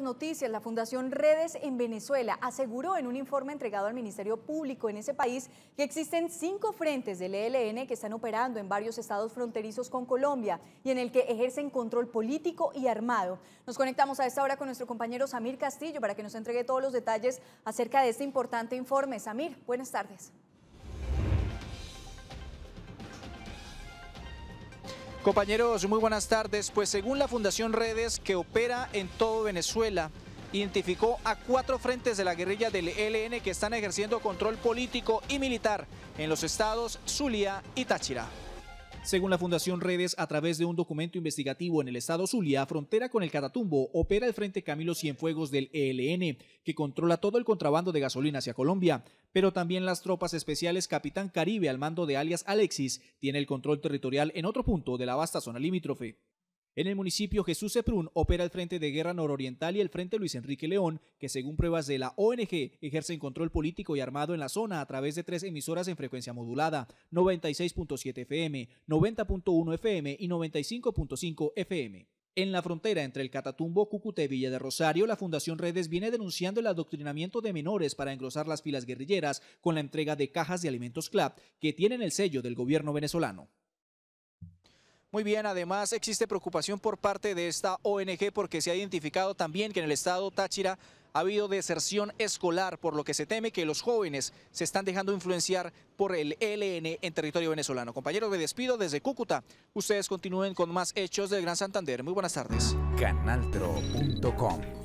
noticias, la Fundación Redes en Venezuela aseguró en un informe entregado al Ministerio Público en ese país que existen cinco frentes del ELN que están operando en varios estados fronterizos con Colombia y en el que ejercen control político y armado. Nos conectamos a esta hora con nuestro compañero Samir Castillo para que nos entregue todos los detalles acerca de este importante informe. Samir, buenas tardes. Compañeros, muy buenas tardes. Pues según la Fundación Redes, que opera en todo Venezuela, identificó a cuatro frentes de la guerrilla del ELN que están ejerciendo control político y militar en los estados Zulia y Táchira. Según la Fundación Redes, a través de un documento investigativo en el estado Zulia, frontera con el Catatumbo, opera el Frente Camilo Cienfuegos del ELN, que controla todo el contrabando de gasolina hacia Colombia, pero también las tropas especiales Capitán Caribe al mando de alias Alexis tiene el control territorial en otro punto de la vasta zona limítrofe. En el municipio Jesús Ceprún opera el Frente de Guerra Nororiental y el Frente Luis Enrique León, que según pruebas de la ONG ejercen control político y armado en la zona a través de tres emisoras en frecuencia modulada, 96.7 FM, 90.1 FM y 95.5 FM. En la frontera entre el Catatumbo, Cúcuta y Villa de Rosario, la Fundación Redes viene denunciando el adoctrinamiento de menores para engrosar las filas guerrilleras con la entrega de cajas de alimentos CLAP que tienen el sello del gobierno venezolano. Muy bien, además existe preocupación por parte de esta ONG porque se ha identificado también que en el estado Táchira ha habido deserción escolar, por lo que se teme que los jóvenes se están dejando influenciar por el ELN en territorio venezolano. Compañeros, me despido desde Cúcuta. Ustedes continúen con más hechos del Gran Santander. Muy buenas tardes. Canaltro.com